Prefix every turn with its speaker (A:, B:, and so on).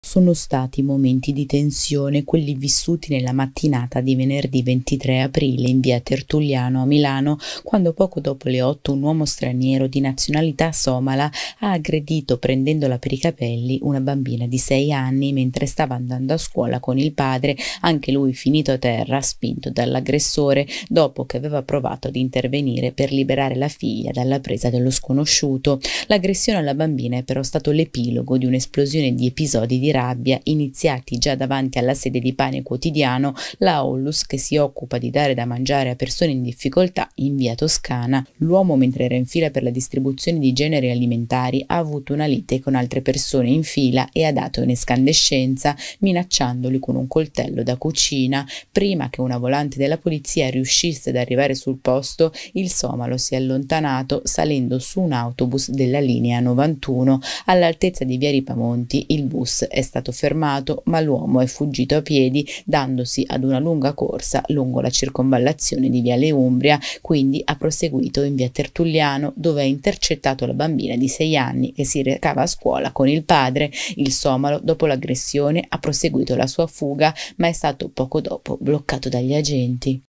A: Sono stati momenti di tensione quelli vissuti nella mattinata di venerdì 23 aprile in via Tertulliano a Milano, quando poco dopo le 8 un uomo straniero di nazionalità somala ha aggredito prendendola per i capelli una bambina di 6 anni mentre stava andando a scuola con il padre, anche lui finito a terra, spinto dall'aggressore, dopo che aveva provato ad intervenire per liberare la figlia dalla presa dello sconosciuto. L'aggressione alla bambina è però stato l'epilogo di un'esplosione di episodi di di rabbia iniziati già davanti alla sede di pane quotidiano, la Ollus che si occupa di dare da mangiare a persone in difficoltà in via Toscana. L'uomo mentre era in fila per la distribuzione di generi alimentari ha avuto una lite con altre persone in fila e ha dato un'escandescenza minacciandoli con un coltello da cucina. Prima che una volante della polizia riuscisse ad arrivare sul posto, il somalo si è allontanato salendo su un autobus della linea 91 all'altezza di Via Ripamonti. Il bus è stato fermato, ma l'uomo è fuggito a piedi, dandosi ad una lunga corsa lungo la circonvallazione di Viale Umbria, quindi ha proseguito in via Tertulliano, dove ha intercettato la bambina di sei anni che si recava a scuola con il padre. Il somalo, dopo l'aggressione, ha proseguito la sua fuga, ma è stato poco dopo bloccato dagli agenti.